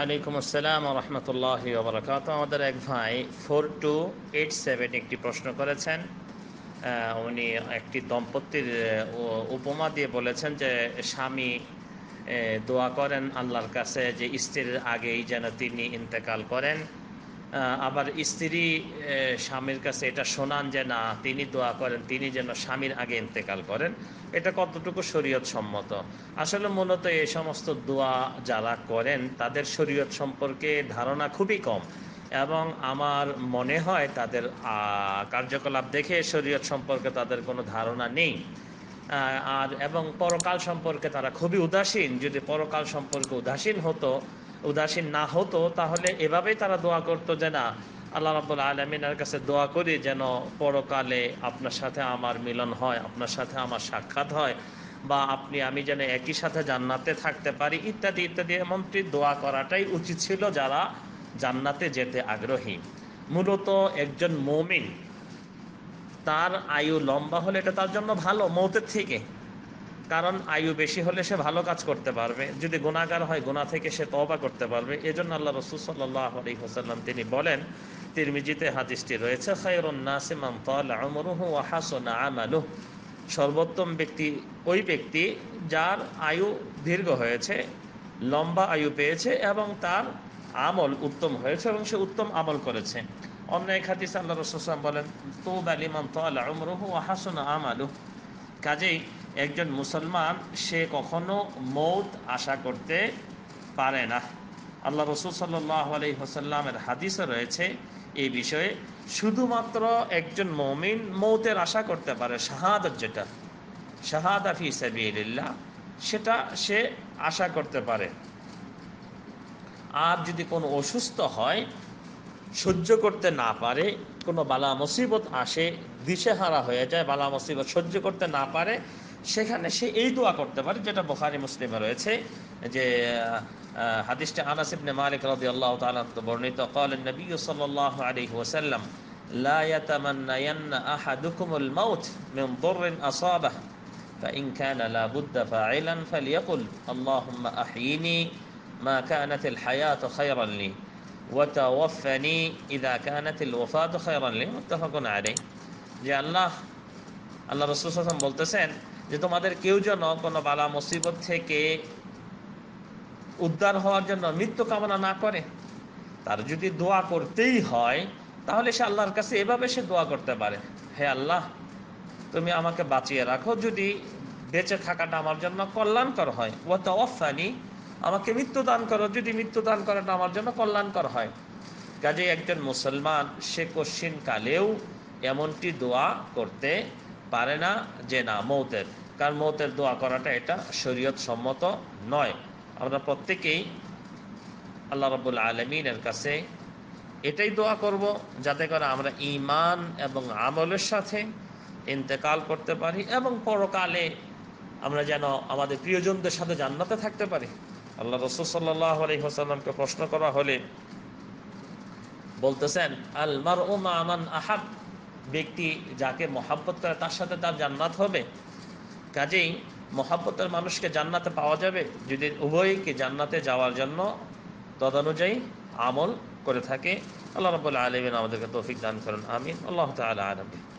আলাইকুম আসসালাম রহমতুল্লাহ বরকাত আমাদের এক ভাই ফোর টু এইট সেভেন একটি প্রশ্ন করেছেন উনি একটি দম্পতির উপমা দিয়ে বলেছেন যে স্বামী দোয়া করেন আল্লাহর কাছে যে স্ত্রীর আগেই যেন তিনি ইন্তেকাল করেন আবার স্ত্রী স্বামীর কাছে এটা শোনান যে না তিনি দোয়া করেন তিনি যেন স্বামীর আগে ইন্তেকাল করেন এটা কতটুকু শরীয়ত সম্মত আসলে মূলত এই সমস্ত দোয়া যারা করেন তাদের শরীয়ত সম্পর্কে ধারণা খুবই কম এবং আমার মনে হয় তাদের কার্যকলাপ দেখে শরীয়ত সম্পর্কে তাদের কোনো ধারণা নেই আর এবং পরকাল সম্পর্কে তারা খুবই উদাসীন যদি পরকাল সম্পর্কে উদাসীন হতো উদাসীন না হতো তাহলে এভাবেই তারা দোয়া করতো যে না আল্লাহ রাবুল আলমিনের কাছে দোয়া করি যেন পরকালে আপনার সাথে আমার মিলন হয় আপনার সাথে আমার সাক্ষাৎ হয় বা আপনি আমি যেন একই সাথে জান্নাতে থাকতে পারি ইত্যাদি ইত্যাদি এমনটি দোয়া করাটাই উচিত ছিল যারা জান্নাতে যেতে আগ্রহী মূলত একজন মমিন তার আয়ু লম্বা হলে এটা তার জন্য ভালো মৌতের থেকে কারণ আয়ু বেশি হলে সে ভালো কাজ করতে পারবে যদি গুণাগার হয় গুণা থেকে সে তবা করতে পারবে এজন্য আল্লাহ রসুল সাল্লাহ আলী হোসাল্লাম তিনি বলেন তিরমিজিতে হাদিসটি রয়েছে সর্বোত্তম ব্যক্তি ওই ব্যক্তি যার আয়ু দীর্ঘ হয়েছে লম্বা আয়ু পেয়েছে এবং তার আমল উত্তম হয়েছে এবং সে উত্তম আমল করেছে অন্য এক হাদিস আল্লাহ রসুল বলেন তো বালিমান তো আল্লাহ আমরুহ আহাসন আমালু কাজেই একজন মুসলমান সে কখনো মৌত আশা করতে পারে না আল্লাহ রসুল সাল্লি হোসাল্লামের হাদিসও রয়েছে এই বিষয়ে শুধুমাত্র একজন মমিন মৌতের আশা করতে পারে শাহাদত যেটা শাহাদা ফি সেটা সে আশা করতে পারে আর যদি কোনো অসুস্থ হয় সহ্য করতে না পারে কোনো বালা মুসিবত আসে দিশেহারা হয়ে যায় বালা মুসিবত সহ্য করতে না পারে সেখানে সে এই দোয়া করতে পারে যেটা বোখারি মুসলিমে রয়েছে যে হাদিসটা আনাস ইবনে মালিক রাদিয়াল্লাহু তাআলা বর্ণিত قال النبي صلى الله عليه وسلم لا يتمنين احدكم الموت من ضر اصابه فان كان لا بد فاعلا فليقل اللهم احيني ما كانت الحياه خيرا لي وتوفني اذا كانت الوفاه خيرا لي متفق عليه যে আল্লাহ আল্লাহ রাসূল সাল্লাল্লাহু আলাইহি বলতেছেন যে তোমাদের কেউ যেন কোনো বালা মুসিবত থেকে উদ্ধার হওয়ার জন্য মৃত্যু কামনা না করে তার যদি দোয়া করতেই হয় তাহলে সে আল্লাহর কাছে এভাবে সে দোয়া করতে পারে হে আল্লাহ তুমি আমাকে বাঁচিয়ে রাখো যদি বেঁচে থাকাটা আমার জন্য কল্যাণকর হয় ও অফানি আমাকে মৃত্যুদান করো যদি মৃত্যুদান করাটা আমার জন্য কল্যাণকর হয় কাজে একজন মুসলমান সে কালেও এমনটি দোয়া করতে পারে না যে না মৌতের কারণ মৌতের দোয়া করাটা এটা শরীয়ত সম্মত নয় আমরা প্রত্যেকেই আল্লাহ রবুল আলমিনের কাছে এটাই দোয়া করব যাতে করে আমরা ইমান এবং আমলের সাথে ইন্তেকাল করতে পারি এবং পরকালে আমরা যেন আমাদের প্রিয়জনদের সাথে জান্নাতে থাকতে পারি আল্লাহ রসুল সাল্লি আলী হোসাল্লামকে প্রশ্ন করা হলে বলতেছেন আলমার ও আমান আহাব ব্যক্তি যাকে মহাব্বত করে তার সাথে তার জান্নাত হবে কাজেই মহাব্বতের মানুষকে জান্নাতে পাওয়া যাবে যদি উভয়কে জান্নাতে যাওয়ার জন্য তদানুযায়ী আমল করে থাকে আল্লাহ রবুল্লা আলমিন আমাদেরকে তৌফিক দান করেন আমিন আল্লাহ তালা আলমিন